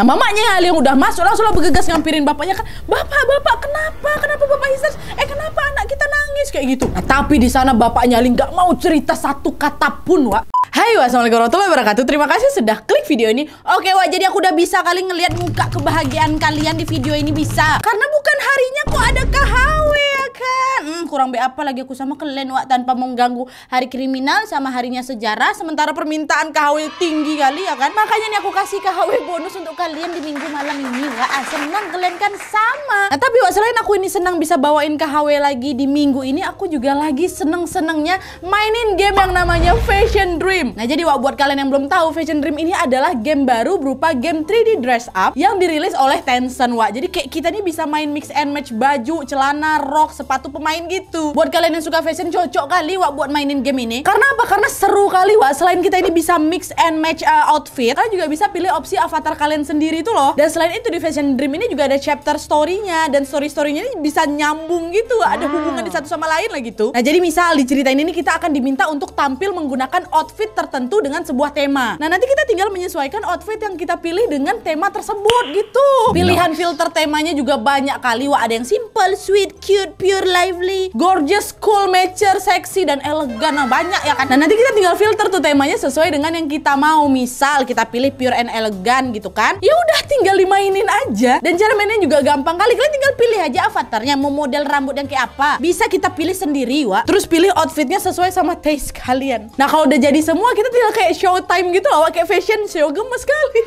Nah mamanya Ali yang udah masuk langsung lah bergegas ngampirin bapaknya kan, bapak bapak kenapa kenapa bapak Isers? Eh kenapa anak kita nangis kayak gitu? Nah tapi di sana bapaknya Ali nggak mau cerita satu kata pun, Wak. Hai wassalamualaikum warahmatullahi wabarakatuh Terima kasih sudah klik video ini Oke wah jadi aku udah bisa kali ngeliat muka kebahagiaan kalian di video ini bisa Karena bukan harinya kok ada KHW ya kan hmm, Kurang be apa lagi aku sama kalian wak tanpa mengganggu hari kriminal sama harinya sejarah Sementara permintaan KHW tinggi kali ya kan Makanya nih aku kasih KHW bonus untuk kalian di minggu malam ini wah senang kalian kan sama Nah tapi wassalamualaikum selain aku ini senang bisa bawain KHW lagi di minggu ini Aku juga lagi seneng-senengnya mainin game yang namanya Fashion Dream Dream. Nah, jadi buat kalian yang belum tahu, Fashion Dream ini adalah game baru berupa game 3D dress up yang dirilis oleh Tencent, Wak. Jadi kayak kita nih bisa main mix and match baju, celana, rok, sepatu pemain gitu. Buat kalian yang suka fashion cocok kali, Wak, buat mainin game ini. Karena apa? Karena seru kali, Wak. Selain kita ini bisa mix and match uh, outfit, kalian juga bisa pilih opsi avatar kalian sendiri itu loh. Dan selain itu di Fashion Dream ini juga ada chapter story-nya dan story-storynya ini bisa nyambung gitu, Wak. ada hubungan di ah. satu sama lain lah gitu. Nah, jadi misal di cerita ini kita akan diminta untuk tampil menggunakan outfit outfit tertentu dengan sebuah tema. Nah, nanti kita tinggal menyesuaikan outfit yang kita pilih dengan tema tersebut gitu. Nah. Pilihan filter temanya juga banyak kali. Wah, ada yang simple, sweet, cute, pure, lively, gorgeous, cool, mature, sexy dan elegan. Nah, banyak ya kan. Nah, nanti kita tinggal filter tuh temanya sesuai dengan yang kita mau. Misal kita pilih pure and elegan gitu kan. Ya udah tinggal dimainin aja dan cara mainnya juga gampang kali. Kalian tinggal pilih aja avatarnya mau model rambut yang kayak apa. Bisa kita pilih sendiri, Wak. Terus pilih outfitnya sesuai sama taste kalian. Nah, kalau udah jadi semua semua kita tidak kayak showtime gitu loh, kayak fashion show gemes sekali.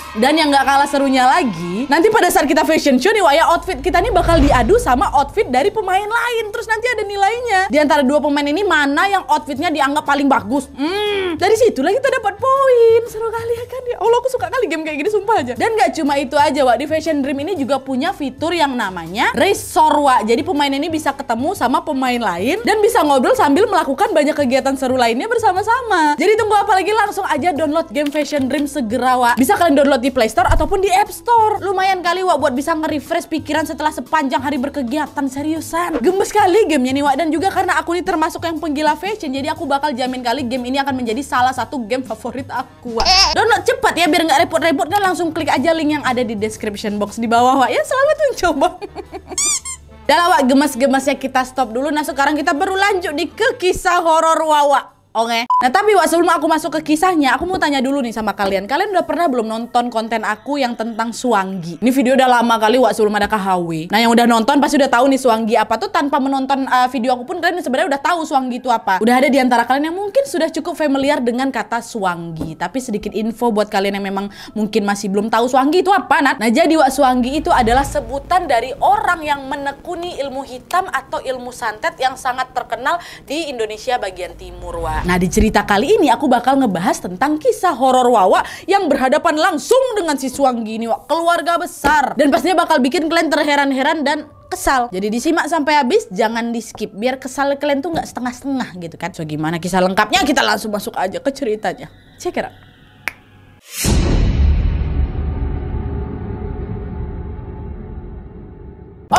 Dan yang nggak kalah serunya lagi, nanti pada saat kita fashion show nih, Waya outfit kita nih bakal diadu sama outfit dari pemain lain. Terus nanti ada nilainya. Di antara dua pemain ini mana yang outfitnya dianggap paling bagus? Hmm. Dari situlah kita dapat poin. Seru kali ya kan ya. Allah aku suka kali game kayak gini sumpah aja. Dan nggak cuma itu aja, Wak. Di Fashion Dream ini juga punya fitur yang namanya race sorwa. Jadi pemain ini bisa ketemu sama pemain lain dan bisa ngobrol sambil melakukan banyak kegiatan seru lainnya bersama-sama. Jadi tunggu apa lagi langsung aja download game Fashion Dream segera, Wak. Bisa kalian download di Play Store ataupun di App Store. Lumayan kali Wak buat bisa nge-refresh pikiran setelah sepanjang hari berkegiatan seriusan. Gemes kali gamenya nih Wak dan juga karena aku ini termasuk yang penggila fashion jadi aku bakal jamin kali game ini akan menjadi salah satu game favorit aku Wak. Download cepat ya biar nggak repot-repot kan langsung klik aja link yang ada di description box di bawah Wak ya. Selamat mencoba. Udah wak gemes-gemesnya kita stop dulu. Nah sekarang kita baru lanjut di ke kisah horor Wawa. Oke. Okay. Nah tapi Wak, sebelum aku masuk ke kisahnya, aku mau tanya dulu nih sama kalian. Kalian udah pernah belum nonton konten aku yang tentang Suanggi? Ini video udah lama kali Wak, sebelum ada KHW. Nah yang udah nonton pasti udah tahu nih Suanggi apa tuh tanpa menonton uh, video aku pun kalian sebenarnya udah tahu Suanggi itu apa. Udah ada di antara kalian yang mungkin sudah cukup familiar dengan kata Suanggi. Tapi sedikit info buat kalian yang memang mungkin masih belum tahu Suanggi itu apa, Nat. Nah jadi Wak, Suanggi itu adalah sebutan dari orang yang menekuni ilmu hitam atau ilmu santet yang sangat terkenal di Indonesia bagian timur, Wak. Nah di cerita kali ini aku bakal ngebahas tentang kisah horor Wawa yang berhadapan langsung dengan si Suanggini, keluarga besar. Dan pastinya bakal bikin kalian terheran-heran dan kesal. Jadi disimak sampai habis, jangan di skip biar kesal kalian tuh nggak setengah-setengah gitu kan. So gimana kisah lengkapnya kita langsung masuk aja ke ceritanya. Check it out.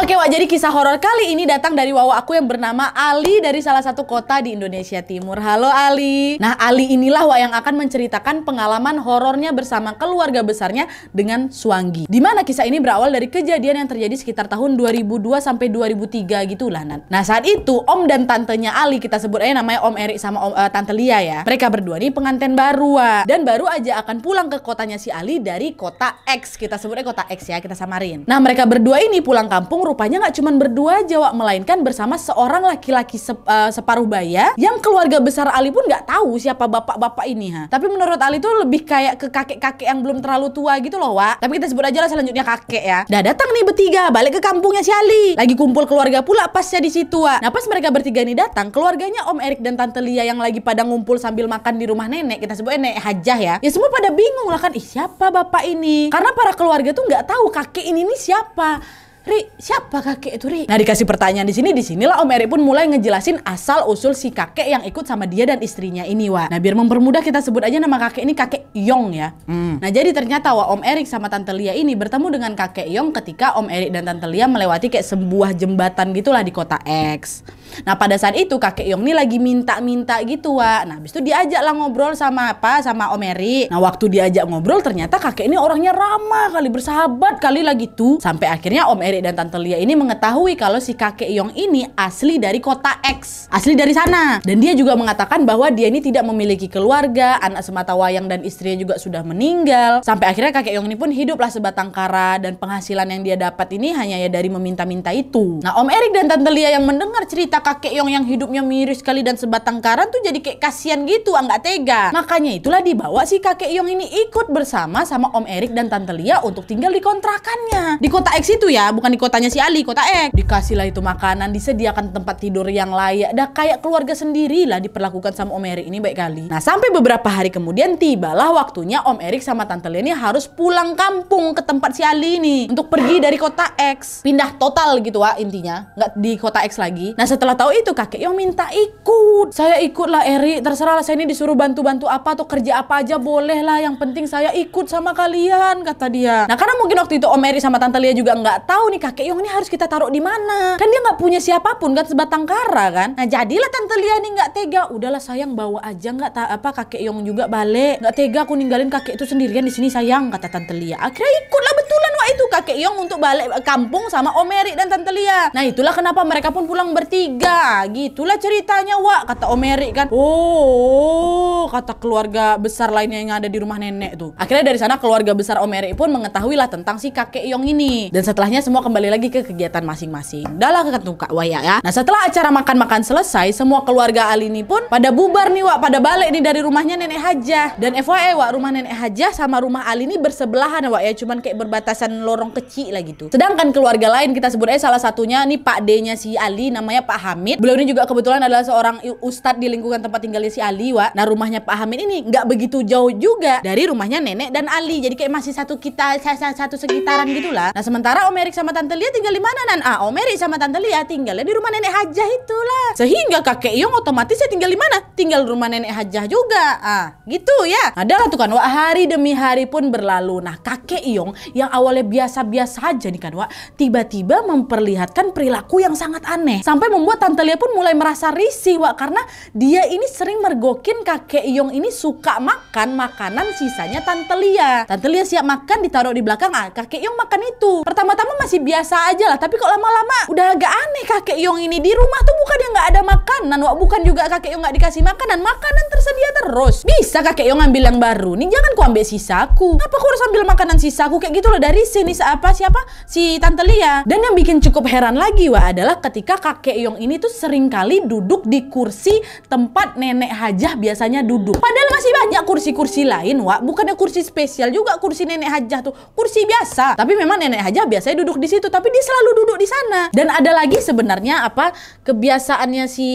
Oke Wak, jadi kisah horor kali ini datang dari wawa aku yang bernama Ali dari salah satu kota di Indonesia Timur. Halo Ali. Nah Ali inilah Wak yang akan menceritakan pengalaman horornya bersama keluarga besarnya dengan Suwangi. Dimana kisah ini berawal dari kejadian yang terjadi sekitar tahun 2002 sampai 2003 gitu lah. Nah saat itu Om dan tantenya Ali kita sebut aja namanya Om Erik sama Om uh, Tante Lia ya. Mereka berdua nih pengantin baru Wak. dan baru aja akan pulang ke kotanya si Ali dari kota X kita sebutnya kota X ya kita samarin. Nah mereka berdua ini pulang kampung rupanya nggak cuma berdua jawab melainkan bersama seorang laki-laki se uh, separuh baya yang keluarga besar Ali pun nggak tahu siapa bapak-bapak ini ha. Tapi menurut Ali tuh lebih kayak ke kakek-kakek yang belum terlalu tua gitu loh Wak. Tapi kita sebut aja lah selanjutnya kakek ya. Dah datang nih bertiga balik ke kampungnya si Ali. Lagi kumpul keluarga pula pasnya di situ Wak. Nah pas mereka bertiga ini datang keluarganya Om Erik dan Tante Lia yang lagi pada ngumpul sambil makan di rumah nenek kita sebut nenek Hajah ya. Ya semua pada bingung lah kan ih siapa bapak ini? Karena para keluarga tuh nggak tahu kakek ini nih siapa. Ri, siapa kakek itu, Ri? Nah, dikasih pertanyaan di sini, di sinilah Om Eri pun mulai ngejelasin asal-usul si kakek yang ikut sama dia dan istrinya ini, Wak. Nah, biar mempermudah kita sebut aja nama kakek ini kakek Yong ya. Hmm. Nah, jadi ternyata Wak Om Erik sama Tante Lia ini bertemu dengan kakek Yong ketika Om Erik dan Tante Lia melewati kayak sebuah jembatan gitulah di kota X. Nah pada saat itu kakek Yong ini lagi minta-minta gitu wa. Nah habis itu diajak lah ngobrol sama apa sama Om Eri. Nah waktu diajak ngobrol ternyata kakek ini orangnya ramah kali bersahabat kali lagi tuh Sampai akhirnya Om Eri dan Tante Lia ini mengetahui kalau si kakek Yong ini asli dari kota X. Asli dari sana. Dan dia juga mengatakan bahwa dia ini tidak memiliki keluarga, anak semata wayang dan istrinya juga sudah meninggal. Sampai akhirnya kakek Yong ini pun hiduplah sebatang kara dan penghasilan yang dia dapat ini hanya ya dari meminta-minta itu. Nah Om Erik dan Tante Lia yang mendengar cerita kakek Yong yang hidupnya miris sekali dan sebatang karan tuh jadi kayak kasihan gitu, ah, nggak tega. Makanya itulah dibawa si kakek Yong ini ikut bersama sama Om Erik dan Tante Lia untuk tinggal di kontrakannya. Di kota X itu ya, bukan di kotanya si Ali, kota X. Dikasihlah itu makanan, disediakan tempat tidur yang layak, dah kayak keluarga sendiri lah diperlakukan sama Om Erik ini baik kali. Nah sampai beberapa hari kemudian tibalah waktunya Om Erik sama Tante Lia ini harus pulang kampung ke tempat si Ali ini untuk pergi dari kota X, pindah total gitu wa ah, intinya, nggak di kota X lagi. Nah setelah setelah tahu itu kakek yang minta ikut saya ikutlah Eri terserah lah saya ini disuruh bantu-bantu apa atau kerja apa aja boleh lah yang penting saya ikut sama kalian kata dia nah karena mungkin waktu itu Om Eri sama Tante Lia juga nggak tahu nih kakek Yong ini harus kita taruh di mana kan dia nggak punya siapapun kan sebatang kara kan nah jadilah Tante Lia ini nggak tega udahlah sayang bawa aja nggak apa kakek Yong juga balik nggak tega aku ninggalin kakek itu sendirian di sini sayang kata Tante Lia akhirnya ikutlah betulan waktu itu kakek Yong untuk balik kampung sama Om Eri dan Tante Lia nah itulah kenapa mereka pun pulang bertiga tiga. Gitulah ceritanya, Wak, kata Omeri kan. Oh, kata keluarga besar lainnya yang ada di rumah nenek tuh. Akhirnya dari sana keluarga besar Omeri pun mengetahui lah tentang si kakek Yong ini. Dan setelahnya semua kembali lagi ke kegiatan masing-masing. Dalam ketemu Kak Waya ya. Nah, setelah acara makan-makan selesai, semua keluarga Ali ini pun pada bubar nih, Wak, pada balik nih dari rumahnya nenek Hajah. Dan FYI, Wak, rumah nenek Hajah sama rumah Ali ini bersebelahan, Wak, ya cuman kayak berbatasan lorong kecil lah gitu. Sedangkan keluarga lain kita sebut aja salah satunya nih Pak D-nya si Ali namanya Pak H Hamid. Beliau ini juga kebetulan adalah seorang ustadz di lingkungan tempat tinggalnya si Ali, wa. Nah, rumahnya Pak Hamid ini nggak begitu jauh juga dari rumahnya nenek dan Ali. Jadi kayak masih satu kita satu sekitaran gitulah. Nah, sementara Om Erik sama Tante Lia tinggal di mana Nan? Ah, Om Erik sama Tante Lia tinggalnya di rumah nenek Hajah itulah. Sehingga kakek Yong otomatis saya tinggal di mana? Tinggal rumah nenek Hajah juga. Ah, gitu ya. Adalah tuh kan, Wak. hari demi hari pun berlalu. Nah, kakek Yong yang awalnya biasa-biasa aja nih kan, wa, tiba-tiba memperlihatkan perilaku yang sangat aneh sampai membuat kedua tante Lia pun mulai merasa risih Wak karena dia ini sering mergokin kakek yong ini suka makan makanan sisanya tante Lia. Tante Lia siap makan ditaruh di belakang, ah kakek yong makan itu. Pertama-tama masih biasa aja lah, tapi kok lama-lama udah agak aneh kakek yong ini di rumah tuh bukan yang gak ada makanan, Wak bukan juga kakek yong gak dikasih makanan, makanan tersedia terus. Bisa kakek yong ambil yang baru, nih jangan ku ambil sisaku. Apa ku harus ambil makanan sisaku kayak gitu loh dari sini siapa siapa si tante Lia. Dan yang bikin cukup heran lagi Wak adalah ketika kakek yong ini tuh sering kali duduk di kursi tempat nenek hajah biasanya duduk. Padahal masih banyak kursi-kursi lain, Wak. Bukannya kursi spesial juga kursi nenek hajah tuh, kursi biasa. Tapi memang nenek hajah biasanya duduk di situ, tapi dia selalu duduk di sana. Dan ada lagi sebenarnya apa kebiasaannya si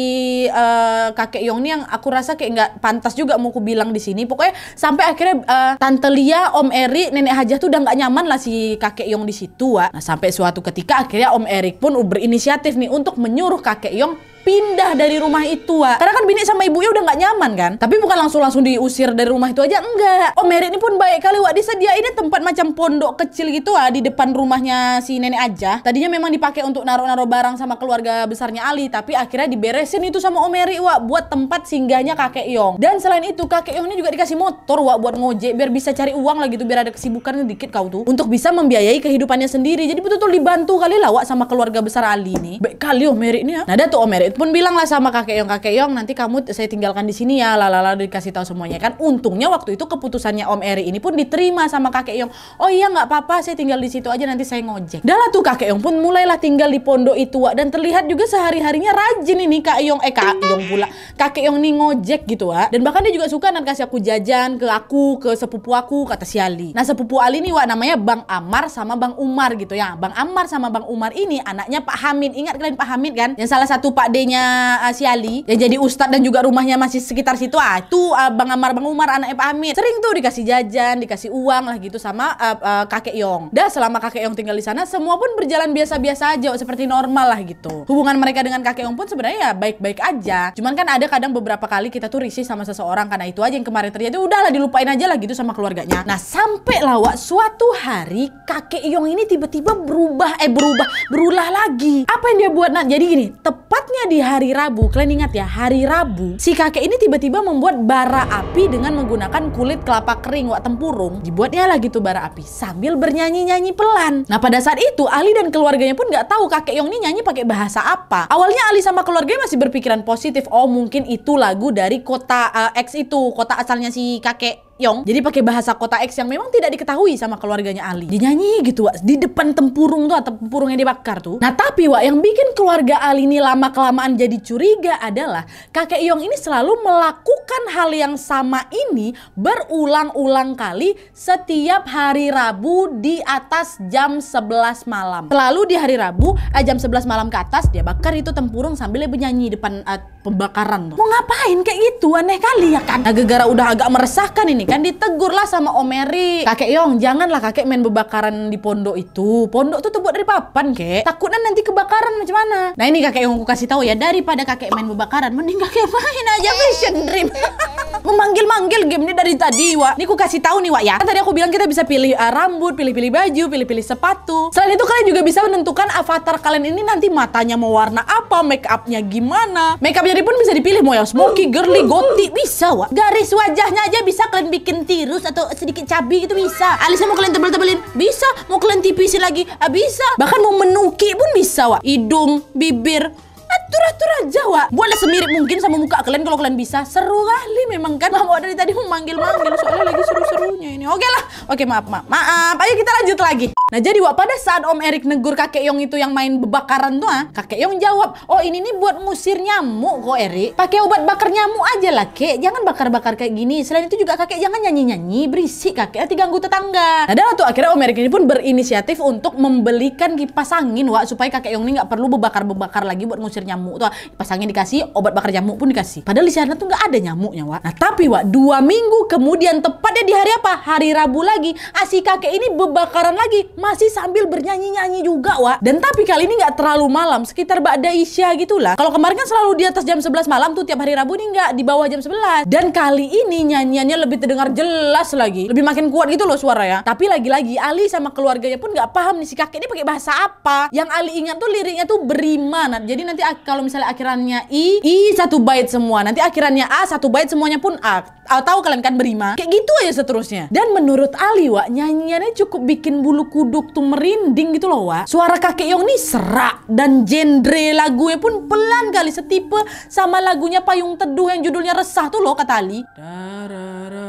uh, kakek Yong ini yang aku rasa kayak nggak pantas juga mau aku bilang di sini. Pokoknya sampai akhirnya uh, tante Lia, Om Eri, nenek hajah tuh udah nggak nyaman lah si kakek Yong di situ, Wak. Nah, sampai suatu ketika akhirnya Om Erik pun berinisiatif nih untuk menyuruh kakek 给用。pindah dari rumah itu wa. karena kan bini sama ibunya udah nggak nyaman kan tapi bukan langsung langsung diusir dari rumah itu aja enggak oh Merit ini pun baik kali Wak disediain tempat macam pondok kecil gitu wa di depan rumahnya si nenek aja tadinya memang dipakai untuk naruh-naruh barang sama keluarga besarnya Ali tapi akhirnya diberesin itu sama om Omeri Wak buat tempat singgahnya kakek Yong dan selain itu kakek Yong ini juga dikasih motor Wak buat ngojek biar bisa cari uang lagi tuh biar ada kesibukan dikit kau tuh untuk bisa membiayai kehidupannya sendiri jadi betul-betul dibantu kali lah Wak sama keluarga besar Ali ini baik kali Omeri ini ya nah ada tuh Omeri pun bilang lah sama kakek Yong, kakek Yong nanti kamu saya tinggalkan di sini ya, lalala dikasih tahu semuanya kan. Untungnya waktu itu keputusannya Om Eri ini pun diterima sama kakek Yong. Oh iya nggak apa-apa, saya tinggal di situ aja nanti saya ngojek. Dahlah tuh kakek Yong pun mulailah tinggal di pondok itu dan terlihat juga sehari harinya rajin ini kak Yong, eh kak Yong pula, kakek Yong nih ngojek gitu ah. Dan bahkan dia juga suka nanti kasih aku jajan ke aku, ke sepupu aku, kata si Ali. Nah sepupu Ali ini wak namanya Bang Amar sama Bang Umar gitu ya. Bang Amar sama Bang Umar ini anaknya Pak Hamid. Ingat kalian Pak Hamid kan? Yang salah satu Pak D istrinya uh, si Ali yang jadi ustadz dan juga rumahnya masih sekitar situ ah itu uh, Bang Amar Bang Umar anak Pak Amir sering tuh dikasih jajan dikasih uang lah gitu sama uh, uh, kakek Yong dah selama kakek Yong tinggal di sana semua pun berjalan biasa-biasa aja seperti normal lah gitu hubungan mereka dengan kakek Yong pun sebenarnya ya baik-baik aja cuman kan ada kadang beberapa kali kita tuh risih sama seseorang karena itu aja yang kemarin terjadi udahlah dilupain aja lah gitu sama keluarganya nah sampai lawak suatu hari kakek Yong ini tiba-tiba berubah eh berubah berulah lagi apa yang dia buat nah jadi gini tepatnya di di hari Rabu, kalian ingat ya, hari Rabu, si kakek ini tiba-tiba membuat bara api dengan menggunakan kulit kelapa kering wak tempurung. Dibuatnya lagi tuh bara api sambil bernyanyi-nyanyi pelan. Nah pada saat itu Ali dan keluarganya pun nggak tahu kakek Yong ini nyanyi pakai bahasa apa. Awalnya Ali sama keluarganya masih berpikiran positif, oh mungkin itu lagu dari kota uh, X itu, kota asalnya si kakek Yong. Jadi pakai bahasa kota X yang memang tidak diketahui sama keluarganya Ali. Dinyanyi gitu Wak, di depan tempurung tuh atau tempurung yang dibakar tuh. Nah tapi Wak yang bikin keluarga Ali ini lama-kelamaan jadi curiga adalah kakek Yong ini selalu melakukan hal yang sama ini berulang-ulang kali setiap hari Rabu di atas jam 11 malam. Selalu di hari Rabu eh, jam 11 malam ke atas dia bakar itu tempurung sambil dia bernyanyi depan uh, pembakaran Mau ngapain kayak gitu aneh kali ya kan? Nah, gara udah agak meresahkan ini kan lah sama Omeri. Kakek Yong, janganlah kakek main bebakaran di pondok itu. Pondok tuh terbuat dari papan, Kek. Takutnya nanti kebakaran macam mana. Nah, ini kakek Yong aku kasih tahu ya, daripada kakek main bebakaran, mending kakek main aja Fashion Dream. Memanggil-manggil game ini dari tadi, Wak. Ini aku kasih tahu nih, Wak ya. Kan tadi aku bilang kita bisa pilih uh, rambut, pilih-pilih baju, pilih-pilih sepatu. Selain itu kalian juga bisa menentukan avatar kalian ini nanti matanya mau warna apa, make upnya gimana. Make upnya pun bisa dipilih mau yang smoky, girly, goti bisa, Wak. Garis wajahnya aja bisa kalian bikin tirus atau sedikit cabi gitu bisa alisnya mau kalian tebel-tebelin bisa mau kalian tipisin lagi ah, bisa bahkan mau menuki pun bisa wak hidung bibir Eh, turah-turah Jawa. boleh semirip mungkin sama muka kalian kalau kalian bisa. Seru kali memang kan. Mama dari tadi memanggil-manggil soalnya lagi seru-serunya ini. Oke lah. Oke maaf maaf. Maaf. Ayo kita lanjut lagi. Nah jadi Wak pada saat Om Erik negur kakek Yong itu yang main bebakaran tuh ah, kakek Yong jawab, oh ini nih buat musir nyamuk kok Erik. Pakai obat bakar nyamuk aja lah kek. Jangan bakar-bakar kayak gini. Selain itu juga kakek jangan nyanyi-nyanyi berisik kakek nanti ganggu tetangga. Nah dan waktu akhirnya Om Erik ini pun berinisiatif untuk membelikan kipas angin Wak supaya kakek Yong ini nggak perlu bebakar-bebakar lagi buat musir usir nyamuk tuh pasangnya dikasih obat bakar nyamuk pun dikasih padahal di sana tuh nggak ada nyamuknya wah. nah tapi wa dua minggu kemudian tepatnya di hari apa hari Rabu lagi asi kakek ini bebakaran lagi masih sambil bernyanyi-nyanyi juga wah. dan tapi kali ini nggak terlalu malam sekitar Ba'da Isya gitulah kalau kemarin kan selalu di atas jam 11 malam tuh tiap hari Rabu nih nggak di bawah jam 11 dan kali ini nyanyiannya lebih terdengar jelas lagi lebih makin kuat gitu loh suara ya tapi lagi-lagi Ali sama keluarganya pun nggak paham nih si kakek ini pakai bahasa apa yang Ali ingat tuh liriknya tuh beriman nah, jadi nanti kalau misalnya akhirannya i, i satu bait semua. Nanti akhirannya a satu bait semuanya pun a. Atau kalian kan berima. Kayak gitu aja seterusnya. Dan menurut Ali, wa nyanyiannya cukup bikin bulu kuduk tuh merinding gitu loh, wa. Suara kakek Yong nih serak dan genre lagunya pun pelan kali setipe sama lagunya Payung Teduh yang judulnya Resah tuh loh kata Ali. da, da, da.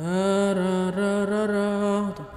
Da, da, da, da, da.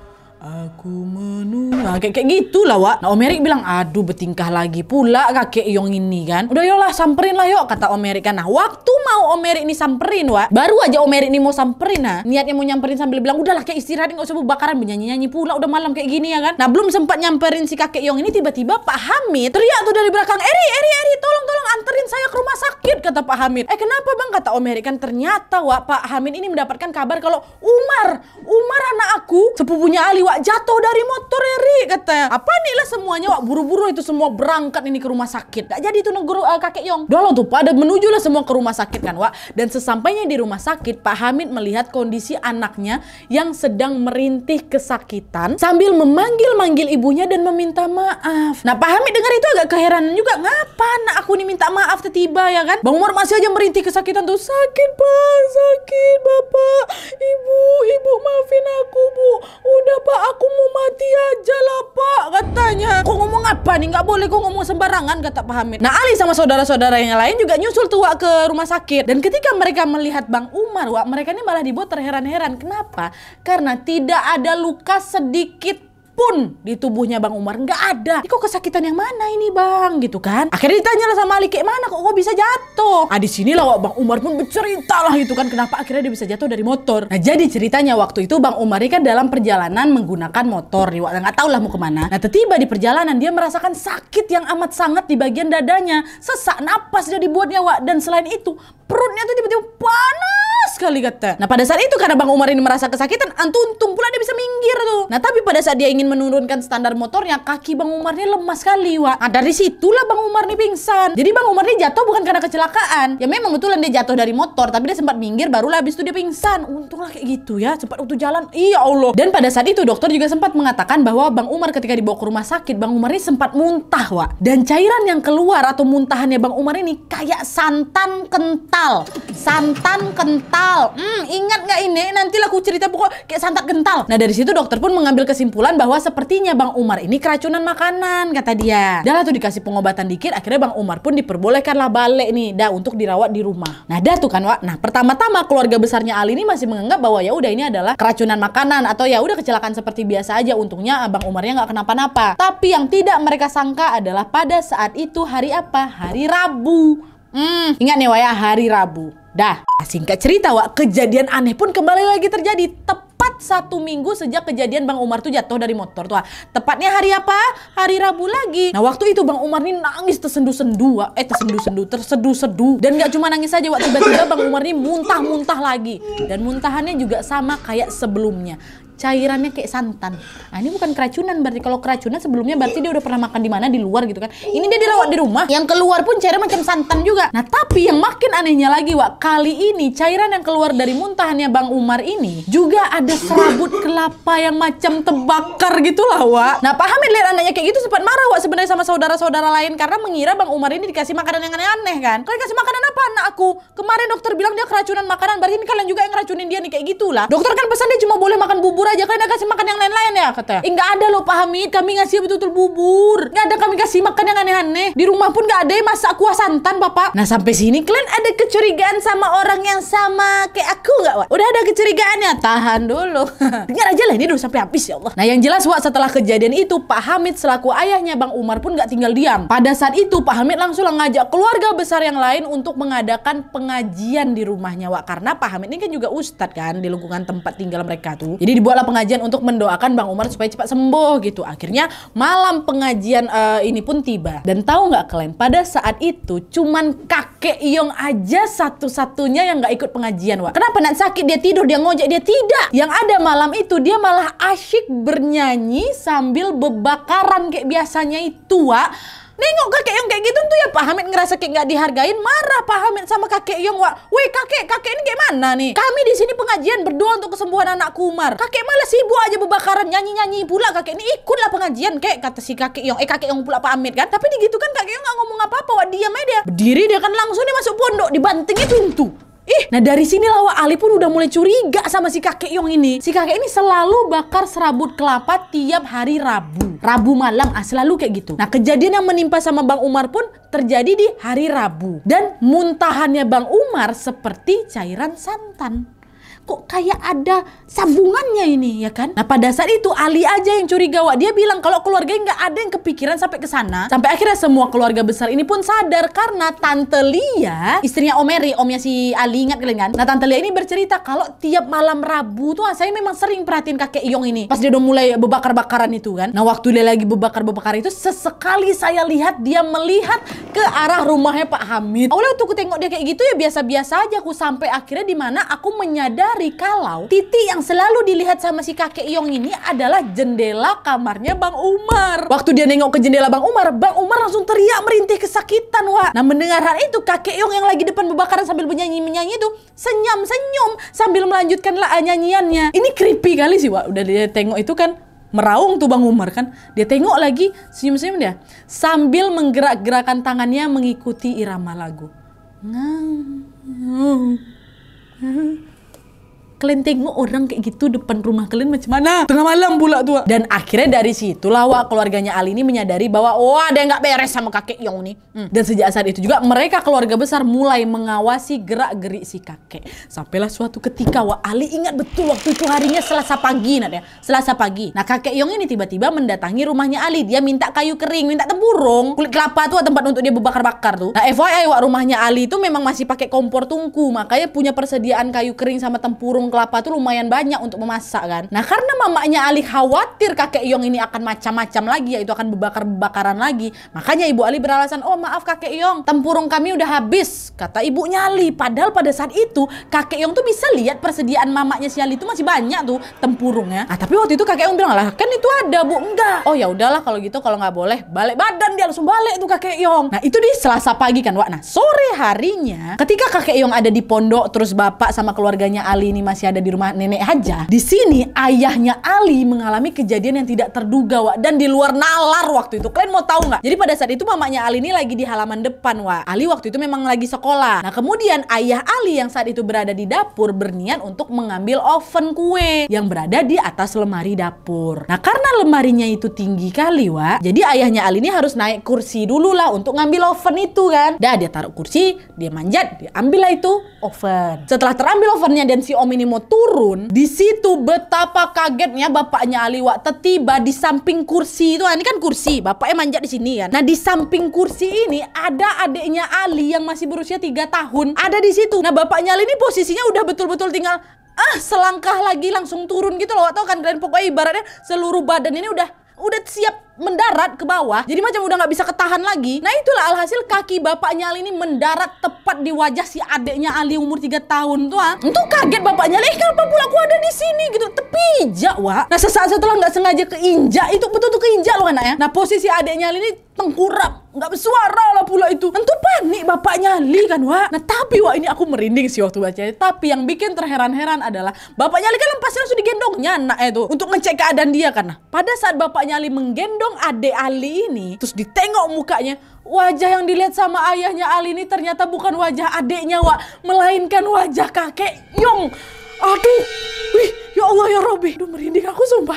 Aku menunggu. Nah, kayak, kayak gitulah, Wak. Nah, Om Erik bilang, aduh betingkah lagi pula kakek Yong ini kan. Udah yolah, samperin lah yuk, kata Om Erik kan. Nah, waktu mau Om Erik ini samperin, Wak. Baru aja Om Erik ini mau samperin, nah. Niatnya mau nyamperin sambil bilang, udahlah kayak istirahat, nggak usah bakaran, bernyanyi-nyanyi pula, udah malam kayak gini ya kan. Nah, belum sempat nyamperin si kakek Yong ini, tiba-tiba Pak Hamid teriak tuh dari belakang, Eri, Eri, Eri, tolong, tolong anterin saya ke rumah sakit, kata Pak Hamid. Eh, kenapa bang, kata Om Erik kan. Ternyata, Wak, Pak Hamid ini mendapatkan kabar kalau Umar, Umar anak aku, sepupunya Ali, Wak, Wak jatuh dari motor Eri ya, kata Apa nih lah semuanya Wak buru-buru itu semua berangkat ini ke rumah sakit. Gak jadi itu guru uh, eh, kakek Yong. Doang tuh pada menuju lah semua ke rumah sakit kan Wak. Dan sesampainya di rumah sakit Pak Hamid melihat kondisi anaknya yang sedang merintih kesakitan sambil memanggil-manggil ibunya dan meminta maaf. Nah Pak Hamid dengar itu agak keheranan juga. Ngapa anak aku ini minta maaf tiba ya kan? Bang Umar masih aja merintih kesakitan tuh. Sakit Pak, sakit Bapak, Ibu, Ibu maafin aku Bu. Udah Pak aku mau mati aja lah pak katanya. kok ngomong apa nih? Gak boleh kok ngomong sembarangan kata Pak Hamid. Nah Ali sama saudara-saudara yang lain juga nyusul tua ke rumah sakit. Dan ketika mereka melihat Bang Umar, wak mereka ini malah dibuat terheran-heran. Kenapa? Karena tidak ada luka sedikit pun di tubuhnya Bang Umar nggak ada. Ini kok kesakitan yang mana ini Bang gitu kan? Akhirnya ditanya lah sama Ali kayak mana kok kok bisa jatuh? Ah di sini lah Bang Umar pun bercerita lah gitu kan kenapa akhirnya dia bisa jatuh dari motor. Nah jadi ceritanya waktu itu Bang Umar ini kan dalam perjalanan menggunakan motor nih nggak tahu lah mau kemana. Nah tiba di perjalanan dia merasakan sakit yang amat sangat di bagian dadanya, sesak napas dia dibuatnya Wak dan selain itu perutnya tuh tiba-tiba panas sekali kata. Nah pada saat itu karena Bang Umar ini merasa kesakitan, antuntung pula dia bisa minggir tuh. Nah tapi pada saat dia ingin menurunkan standar motornya, kaki Bang Umar ini lemas sekali wa. Nah dari situlah Bang Umar ini pingsan. Jadi Bang Umar ini jatuh bukan karena kecelakaan. Ya memang betulan dia jatuh dari motor, tapi dia sempat minggir barulah habis itu dia pingsan. Untunglah kayak gitu ya, sempat untuk jalan. Iya Allah. Dan pada saat itu dokter juga sempat mengatakan bahwa Bang Umar ketika dibawa ke rumah sakit, Bang Umar ini sempat muntah wa. Dan cairan yang keluar atau muntahannya Bang Umar ini kayak santan kental. Santan kental gental. Hmm, ingat nggak ini? Nanti aku cerita pokok kayak santak gental. Nah dari situ dokter pun mengambil kesimpulan bahwa sepertinya Bang Umar ini keracunan makanan kata dia. Dah tuh dikasih pengobatan dikit, akhirnya Bang Umar pun diperbolehkanlah balik nih, dah untuk dirawat di rumah. Nah dah tuh kan Wak. Nah pertama-tama keluarga besarnya Ali ini masih menganggap bahwa ya udah ini adalah keracunan makanan atau ya udah kecelakaan seperti biasa aja. Untungnya ah, Bang Umarnya nggak kenapa-napa. Tapi yang tidak mereka sangka adalah pada saat itu hari apa? Hari Rabu. Hmm, ingat nih Waya, hari Rabu. Dah, singkat cerita Wak, kejadian aneh pun kembali lagi terjadi. Tepat satu minggu sejak kejadian Bang Umar tuh jatuh dari motor tuh. Tepatnya hari apa? Hari Rabu lagi. Nah waktu itu Bang Umar ini nangis tersendu-sendu Wak. Eh tersendu-sendu, tersedu-sedu. Dan gak cuma nangis aja Wak, tiba-tiba Bang Umar ini muntah-muntah lagi. Dan muntahannya juga sama kayak sebelumnya cairannya kayak santan. Nah, ini bukan keracunan berarti kalau keracunan sebelumnya berarti dia udah pernah makan di mana di luar gitu kan. Ini dia dirawat di rumah. Yang keluar pun cairan macam santan juga. Nah, tapi yang makin anehnya lagi, Wak, kali ini cairan yang keluar dari muntahannya Bang Umar ini juga ada serabut kelapa yang macam terbakar lah, Wak. Nah, pahamin ya, lihat anaknya kayak gitu sempat marah, Wak, sebenarnya sama saudara-saudara lain karena mengira Bang Umar ini dikasih makanan yang aneh-aneh kan. Kalian kasih makanan apa anak aku? Kemarin dokter bilang dia keracunan makanan, berarti ini kalian juga yang ngeracunin dia nih kayak gitulah. Dokter kan pesan dia cuma boleh makan bubur aja kan kasih makan yang lain-lain ya kata, eh, ada loh Pak Hamid kami ngasih betul-betul bubur Enggak ada kami kasih makan yang aneh-aneh di rumah pun nggak ada yang masak kuah santan bapak nah sampai sini kalian ada kecurigaan sama orang yang sama kayak aku nggak Wak? udah ada kecurigaannya tahan dulu dengar aja lah ini udah sampai habis ya Allah nah yang jelas Wak setelah kejadian itu Pak Hamid selaku ayahnya Bang Umar pun nggak tinggal diam pada saat itu Pak Hamid langsung ngajak keluarga besar yang lain untuk mengadakan pengajian di rumahnya Wak karena Pak Hamid ini kan juga Ustad kan di lingkungan tempat tinggal mereka tuh jadi dibuat buatlah pengajian untuk mendoakan Bang Umar supaya cepat sembuh gitu. Akhirnya malam pengajian uh, ini pun tiba. Dan tahu nggak kalian pada saat itu cuman kakek Iyong aja satu-satunya yang nggak ikut pengajian, Wak. Kenapa nak sakit dia tidur, dia ngojek, dia tidak. Yang ada malam itu dia malah asyik bernyanyi sambil bebakaran kayak biasanya itu, Wak Nengok kakek yang kayak gitu tuh ya Pak Hamid ngerasa kayak nggak dihargain, marah Pak Hamid sama kakek yang wah, weh kakek, kakek ini kayak mana nih? Kami di sini pengajian berdoa untuk kesembuhan anak Kumar. Kakek malah sibuk aja bebakaran nyanyi-nyanyi pula kakek ini ikutlah pengajian kayak kata si kakek yang eh kakek yang pula Pak Hamid kan. Tapi digitu kan kakek yang nggak ngomong apa-apa, wa diam aja dia. Berdiri dia kan langsung dia masuk pondok, dibantingnya pintu. Ih, nah dari sini lawa Ali pun udah mulai curiga sama si kakek Yong ini. Si kakek ini selalu bakar serabut kelapa tiap hari Rabu. Rabu malam, ah, selalu kayak gitu. Nah kejadian yang menimpa sama Bang Umar pun terjadi di hari Rabu. Dan muntahannya Bang Umar seperti cairan santan kok kayak ada sambungannya ini ya kan nah pada saat itu Ali aja yang curiga Wak dia bilang kalau keluarga nggak ada yang kepikiran sampai ke sana sampai akhirnya semua keluarga besar ini pun sadar karena Tante Lia istrinya Omeri omnya si Ali ingat kalian kan nah Tante Lia ini bercerita kalau tiap malam Rabu tuh ah, saya memang sering perhatiin kakek Iyong ini pas dia udah mulai bebakar-bakaran itu kan nah waktu dia lagi bebakar-bebakar itu sesekali saya lihat dia melihat ke arah rumahnya Pak Hamid awalnya tuh aku tengok dia kayak gitu ya biasa-biasa aja aku sampai akhirnya dimana aku menyadari mencari kalau Titi yang selalu dilihat sama si kakek Yong ini adalah jendela kamarnya Bang Umar. Waktu dia nengok ke jendela Bang Umar, Bang Umar langsung teriak merintih kesakitan, Wak. Nah, mendengar hal itu, kakek Yong yang lagi depan bebakaran sambil bernyanyi menyanyi itu senyum-senyum sambil melanjutkan nyanyiannya. Ini creepy kali sih, Wak. Udah dia tengok itu kan meraung tuh Bang Umar kan. Dia tengok lagi senyum-senyum dia sambil menggerak-gerakan tangannya mengikuti irama lagu. Ngang kalian tengok orang kayak gitu depan rumah kalian macam mana tengah malam pula tua. dan akhirnya dari situ lawa keluarganya Ali ini menyadari bahwa wah oh, ada yang nggak beres sama kakek Yong nih hmm. dan sejak saat itu juga mereka keluarga besar mulai mengawasi gerak gerik si kakek sampailah suatu ketika wah Ali ingat betul waktu itu harinya Selasa pagi nah ya Selasa pagi nah kakek Yong ini tiba-tiba mendatangi rumahnya Ali dia minta kayu kering minta tempurung kulit kelapa tuh tempat untuk dia bakar-bakar tuh nah FYI wah rumahnya Ali itu memang masih pakai kompor tungku makanya punya persediaan kayu kering sama tempurung kelapa tuh lumayan banyak untuk memasak kan. Nah karena mamanya Ali khawatir kakek Yong ini akan macam-macam lagi yaitu akan bebakar bakaran lagi. Makanya ibu Ali beralasan, oh maaf kakek Yong, tempurung kami udah habis. Kata ibunya Ali. Padahal pada saat itu kakek Yong tuh bisa lihat persediaan mamanya si Ali itu masih banyak tuh tempurungnya. Ah tapi waktu itu kakek Yong bilang lah kan itu ada bu enggak. Oh ya udahlah kalau gitu kalau nggak boleh balik badan kan dia langsung balik tuh kakek Yong. Nah itu di Selasa pagi kan Wak. Nah sore harinya ketika kakek Yong ada di pondok terus bapak sama keluarganya Ali ini masih ada di rumah nenek aja. Di sini ayahnya Ali mengalami kejadian yang tidak terduga Wak dan di luar nalar waktu itu. Kalian mau tahu nggak? Jadi pada saat itu mamanya Ali ini lagi di halaman depan Wak. Ali waktu itu memang lagi sekolah. Nah kemudian ayah Ali yang saat itu berada di dapur berniat untuk mengambil oven kue yang berada di atas lemari dapur. Nah karena lemarinya itu tinggi kali Wak. Jadi ayahnya Ali ini harus naik kursi dulu lah untuk ngambil oven itu kan. Dah dia taruh kursi, dia manjat, dia ambil lah itu oven. Setelah terambil ovennya dan si Om ini mau turun, di situ betapa kagetnya bapaknya Aliwa tiba di samping kursi itu. Nah, ini kan kursi, bapaknya manjat di sini kan. Nah di samping kursi ini ada adiknya Ali yang masih berusia 3 tahun ada di situ. Nah bapaknya Ali ini posisinya udah betul-betul tinggal ah selangkah lagi langsung turun gitu loh atau kan kalian pokoknya ibaratnya seluruh badan ini udah udah siap mendarat ke bawah jadi macam udah nggak bisa ketahan lagi nah itulah alhasil kaki bapaknya Ali ini mendarat tepat di wajah si adeknya Ali umur 3 tahun tuh ah. itu kaget bapaknya Ali kenapa pula aku ada di sini gitu tepat injak Wak. Nah sesaat setelah nggak sengaja keinjak itu betul-betul keinjak loh anaknya. Nah posisi adiknya ini tengkurap nggak bersuara lah pula itu. Tentu panik bapaknya Ali kan wa, Nah tapi wa ini aku merinding sih waktu baca, Tapi yang bikin terheran-heran adalah bapaknya Ali kan lepasnya langsung digendongnya anak itu untuk ngecek keadaan dia kan. Nah, pada saat bapaknya Ali menggendong adik Ali ini terus ditengok mukanya wajah yang dilihat sama ayahnya Ali ini ternyata bukan wajah adiknya Wak melainkan wajah kakek Yong. Aduh, wih, ya Allah ya Robi, aduh merinding aku sumpah.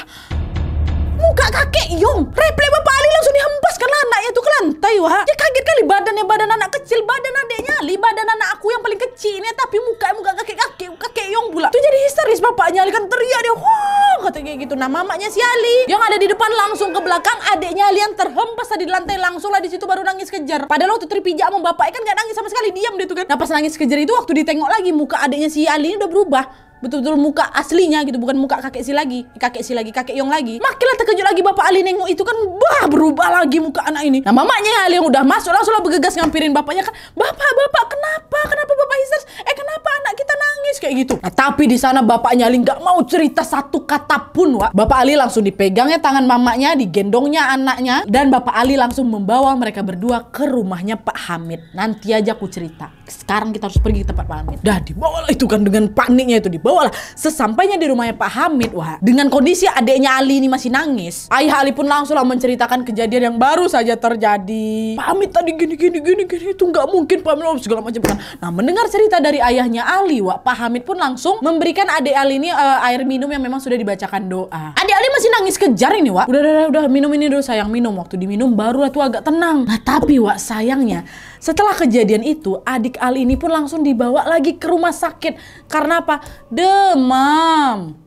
Muka kakek Yong, Replay Bapak Ali langsung dihempas karena anaknya tuh ke lantai wah. Dia kaget kali badannya badan anak kecil, badan adiknya li badan anak aku yang paling kecil ini tapi muka muka kakek kakek kakek Yong pula. Tuh jadi histeris bapaknya Ali kan teriak dia, wah kata kayak gitu. Nah mamanya si Ali yang ada di depan langsung ke belakang, adiknya Ali yang terhempas tadi di lantai langsung lah di situ baru nangis kejar. Padahal waktu terpijak sama bapaknya kan nggak nangis sama sekali, diam dia tuh kan. Nah pas nangis kejar itu waktu ditengok lagi muka adiknya si Ali ini udah berubah betul-betul muka aslinya gitu bukan muka kakek si lagi kakek si lagi kakek Yong lagi makinlah terkejut lagi bapak Ali nengok itu kan bah berubah lagi muka anak ini nah mamanya Ali yang udah masuk langsung lah bergegas ngampirin bapaknya kan bapak bapak kenapa kenapa bapak Hisar eh kenapa anak kita nangis kayak gitu nah tapi di sana bapaknya Ali nggak mau cerita satu kata pun wa bapak Ali langsung dipegangnya tangan mamanya digendongnya anaknya dan bapak Ali langsung membawa mereka berdua ke rumahnya Pak Hamid nanti aja aku cerita sekarang kita harus pergi ke tempat Pak Hamid. Dah lah itu kan dengan paniknya itu lah. Sesampainya di rumahnya Pak Hamid, wah dengan kondisi adiknya Ali ini masih nangis, ayah Ali pun langsung langsunglah menceritakan kejadian yang baru saja terjadi. Pak Hamid tadi gini gini gini gini itu nggak mungkin Pak Hamid segala macam kan. Nah mendengar cerita dari ayahnya Ali, wah Pak Hamid pun langsung memberikan adik Ali ini uh, air minum yang memang sudah dibacakan doa. Adik Ali masih nangis kejar ini, wah. Udah, udah, udah, udah minum ini dulu sayang minum. Waktu diminum baru lah tuh agak tenang. Nah tapi wah sayangnya setelah kejadian itu, adik Ali ini pun langsung dibawa lagi ke rumah sakit. Karena apa? Demam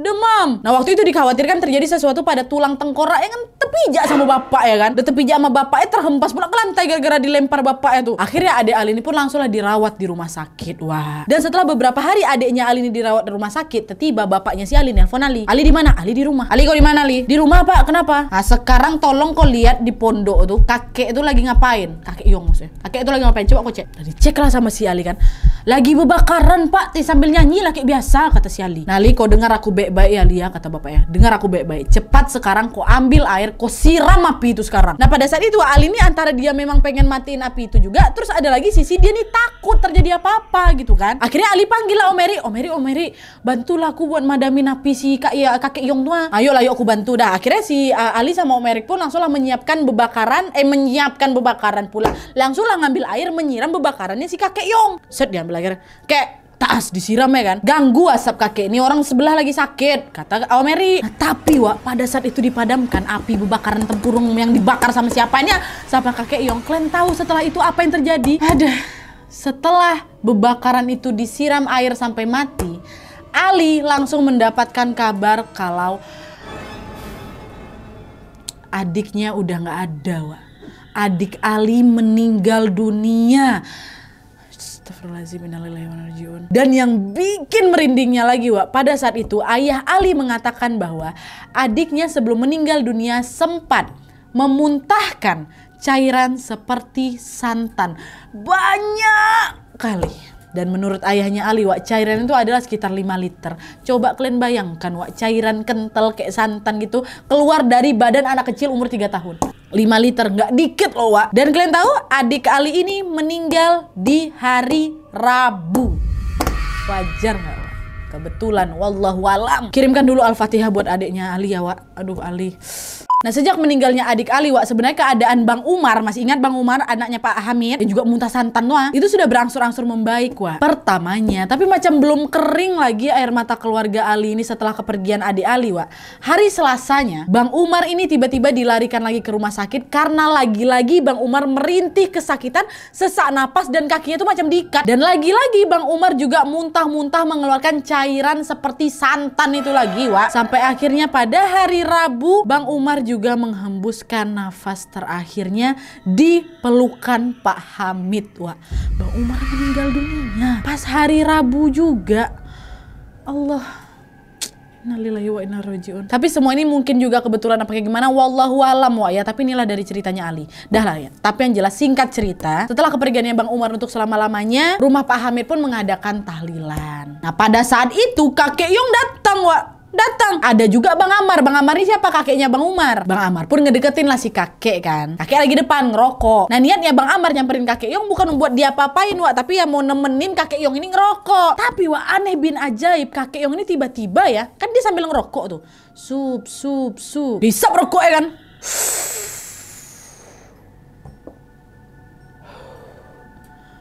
demam. Nah waktu itu dikhawatirkan terjadi sesuatu pada tulang tengkorak yang kan tepijak sama bapak ya kan. Dan tepijak sama bapaknya terhempas pula ke lantai gara-gara dilempar bapaknya tuh. Akhirnya adik Alini pun langsunglah dirawat di rumah sakit. Wah. Dan setelah beberapa hari adiknya Alini dirawat di rumah sakit, tiba bapaknya si Alini nelfon Ali. Ali di mana? Ali di rumah. Ali kau di mana Ali? Di rumah pak. Kenapa? Nah sekarang tolong kau lihat di pondok tuh kakek itu lagi ngapain? Kakek Yong iya, maksudnya. Kakek itu lagi ngapain? Coba aku cek. Tadi nah, cek lah sama si Ali kan. Lagi bebakaran pak. Sambil nyanyi lah kayak biasa kata si Ali. Nah Ali kau dengar aku be baik-baik ya Lia kata bapaknya. Dengar aku baik-baik. Cepat sekarang kau ambil air, kau siram api itu sekarang. Nah pada saat itu Ali ini antara dia memang pengen matiin api itu juga, terus ada lagi sisi dia nih takut terjadi apa-apa gitu kan. Akhirnya Ali panggil lah oh, Omeri, Omeri, oh, Omeri, oh, bantulah aku buat madamin api si kak ya kakek Yong tua. Ayo lah, yuk aku bantu dah. Akhirnya si uh, Ali sama Omeri pun langsunglah menyiapkan bebakaran, eh menyiapkan bebakaran pula. Langsunglah ngambil air menyiram bebakarannya si kakek Yong. Set diambil air. Kayak tas disiram ya kan ganggu asap kakek ini orang sebelah lagi sakit kata Awak Mary nah, tapi Wak pada saat itu dipadamkan api bebakaran tempurung yang dibakar sama siapanya sama kakek Yong kalian tahu setelah itu apa yang terjadi ada setelah bebakaran itu disiram air sampai mati Ali langsung mendapatkan kabar kalau adiknya udah nggak ada, Wak. Adik Ali meninggal dunia. Astagfirullahaladzim, innalillahi Dan yang bikin merindingnya lagi, Wak, pada saat itu ayah Ali mengatakan bahwa adiknya sebelum meninggal dunia sempat memuntahkan cairan seperti santan. Banyak kali. Dan menurut ayahnya Ali, wak cairan itu adalah sekitar 5 liter. Coba kalian bayangkan wak cairan kental kayak santan gitu keluar dari badan anak kecil umur 3 tahun. 5 liter nggak dikit loh wak. Dan kalian tahu adik Ali ini meninggal di hari Rabu. Wajar nggak? Kebetulan, wallahualam. Kirimkan dulu Al-Fatihah buat adiknya Ali ya, Wak. Aduh, Ali. Nah sejak meninggalnya adik Ali Wak sebenarnya keadaan Bang Umar masih ingat Bang Umar anaknya Pak Hamid dan juga muntah santan Wak itu sudah berangsur-angsur membaik Wak pertamanya tapi macam belum kering lagi air mata keluarga Ali ini setelah kepergian adik Ali Wak hari Selasanya Bang Umar ini tiba-tiba dilarikan lagi ke rumah sakit karena lagi-lagi Bang Umar merintih kesakitan sesak napas dan kakinya itu macam diikat dan lagi-lagi Bang Umar juga muntah-muntah mengeluarkan cairan seperti santan itu lagi Wak sampai akhirnya pada hari Rabu Bang Umar juga menghembuskan nafas terakhirnya di pelukan Pak Hamid. Wah, Bang Umar meninggal dunia pas hari Rabu juga. Allah Nalilahi wa Tapi semua ini mungkin juga kebetulan apa kayak gimana wallahu alam wa ya, tapi inilah dari ceritanya Ali. Dah lah ya. Tapi yang jelas singkat cerita, setelah kepergiannya Bang Umar untuk selama-lamanya, rumah Pak Hamid pun mengadakan tahlilan. Nah, pada saat itu kakek Yong datang, wa datang ada juga Bang Amar Bang Amar ini siapa kakeknya Bang Umar Bang Amar pun ngedeketin lah si kakek kan kakek lagi depan ngerokok nah niatnya Bang Amar nyamperin kakek Yong bukan buat dia apa-apain Wak tapi ya mau nemenin kakek Yong ini ngerokok tapi Wak aneh bin ajaib kakek Yong ini tiba-tiba ya kan dia sambil ngerokok tuh sup sup sup rokok rokoknya kan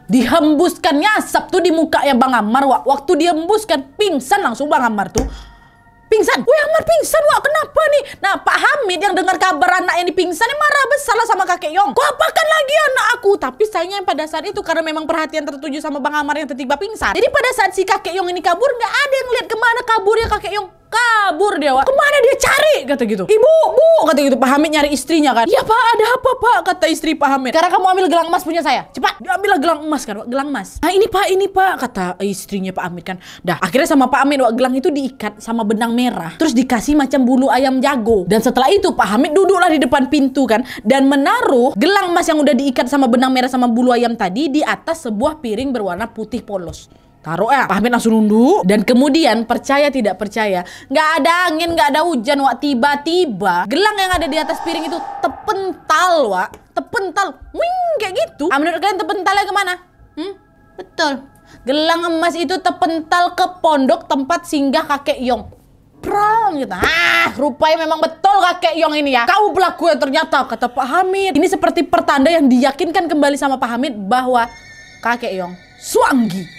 dihembuskannya asap tuh di muka ya Bang Amar Wak. waktu dihembuskan pingsan langsung Bang Amar tuh pingsan. Wih Ahmad pingsan, wah kenapa nih? Nah Pak Hamid yang dengar kabar anak ini pingsan marah besar lah sama kakek Yong. Kok apakan lagi anak aku? Tapi sayangnya pada saat itu karena memang perhatian tertuju sama Bang Amar yang tertiba pingsan. Jadi pada saat si kakek Yong ini kabur nggak ada yang lihat kemana kaburnya kakek Yong. Kabur dia, wak. Kemana mana dia cari kata gitu. Ibu, bu kata gitu. Pak Hamid nyari istrinya kan. Iya pak, ada apa pak? Kata istri Pak Hamid. Karena kamu ambil gelang emas punya saya. Cepat, dia ambil gelang emas kan, gelang emas. Nah ini pak, ini pak kata istrinya Pak Hamid kan. Dah akhirnya sama Pak Hamid wak, gelang itu diikat sama benang merah. Terus dikasih macam bulu ayam jago. Dan setelah itu Pak Hamid duduklah di depan pintu kan dan menaruh gelang emas yang udah diikat sama benang merah sama bulu ayam tadi di atas sebuah piring berwarna putih polos taruh eh pamit langsung nunduk dan kemudian percaya tidak percaya nggak ada angin nggak ada hujan wak tiba-tiba gelang yang ada di atas piring itu tepental wak tepental wing kayak gitu ah, menurut kalian tepentalnya kemana hmm? betul gelang emas itu tepental ke pondok tempat singgah kakek Yong prang gitu. Ah, rupanya memang betul kakek Yong ini ya. Kau pelaku yang ternyata kata Pak Hamid. Ini seperti pertanda yang diyakinkan kembali sama Pak Hamid bahwa kakek Yong suanggi.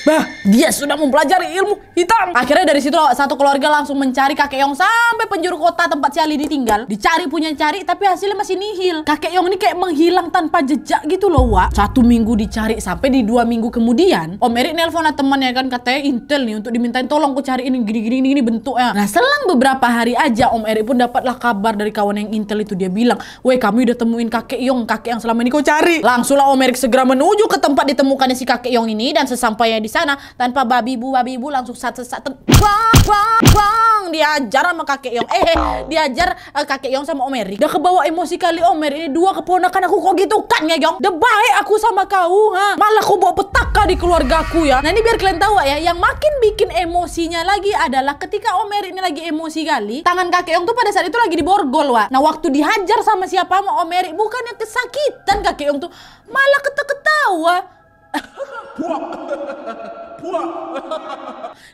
Bah, dia sudah mempelajari ilmu hitam. Akhirnya dari situ satu keluarga langsung mencari kakek Yong sampai penjuru kota tempat si Ali ditinggal. Dicari punya cari, tapi hasilnya masih nihil. Kakek Yong ini kayak menghilang tanpa jejak gitu loh, Wak. Satu minggu dicari sampai di dua minggu kemudian, Om Erik nelpon temannya kan katanya intel nih untuk dimintain tolong ku cari ini gini-gini gini bentuknya. Nah, selang beberapa hari aja Om Erik pun dapatlah kabar dari kawan yang intel itu dia bilang, "Woi, kami udah temuin kakek Yong, kakek yang selama ini kau cari." Langsunglah Om Erik segera menuju ke tempat ditemukannya si kakek Yong ini dan sesampainya di sana tanpa babi bu babi bu langsung sat sat bang bang bang diajar sama kakek Yong eh, eh diajar uh, kakek Yong sama omeri udah kebawa emosi kali omeri ini dua keponakan aku kok gitu kan ya Yong baik aku sama kau ha malah aku bawa petaka di keluarga aku ya nah ini biar kalian tahu ya yang makin bikin emosinya lagi adalah ketika omeri ini lagi emosi kali tangan kakek Yong tuh pada saat itu lagi diborgol wa nah waktu dihajar sama siapa sama omeri bukannya kesakitan kakek Yong tuh malah ketawa ketawa 보아. pula.